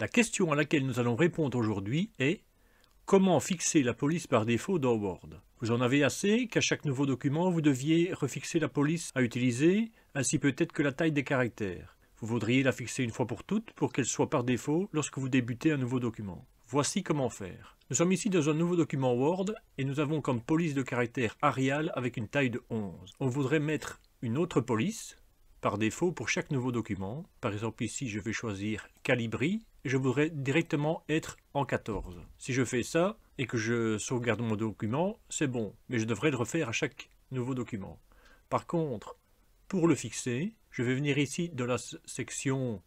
La question à laquelle nous allons répondre aujourd'hui est Comment fixer la police par défaut dans Word Vous en avez assez qu'à chaque nouveau document, vous deviez refixer la police à utiliser, ainsi peut-être que la taille des caractères. Vous voudriez la fixer une fois pour toutes pour qu'elle soit par défaut lorsque vous débutez un nouveau document. Voici comment faire. Nous sommes ici dans un nouveau document Word et nous avons comme police de caractère Arial avec une taille de 11. On voudrait mettre une autre police, par défaut pour chaque nouveau document. Par exemple ici, je vais choisir Calibri je voudrais directement être en 14. Si je fais ça et que je sauvegarde mon document, c'est bon, mais je devrais le refaire à chaque nouveau document. Par contre, pour le fixer, je vais venir ici dans la section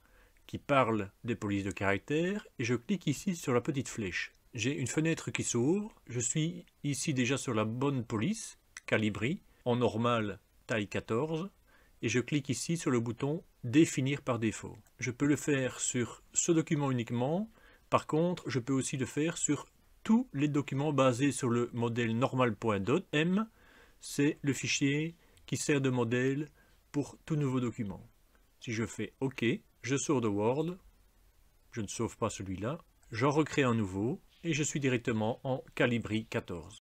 qui parle des polices de caractère et je clique ici sur la petite flèche. J'ai une fenêtre qui s'ouvre, je suis ici déjà sur la bonne police, Calibri, en normal taille 14, et je clique ici sur le bouton « Définir par défaut ». Je peux le faire sur ce document uniquement. Par contre, je peux aussi le faire sur tous les documents basés sur le modèle normal.m. c'est le fichier qui sert de modèle pour tout nouveau document. Si je fais OK, je sors de Word. Je ne sauve pas celui-là. J'en recrée un nouveau et je suis directement en Calibri 14.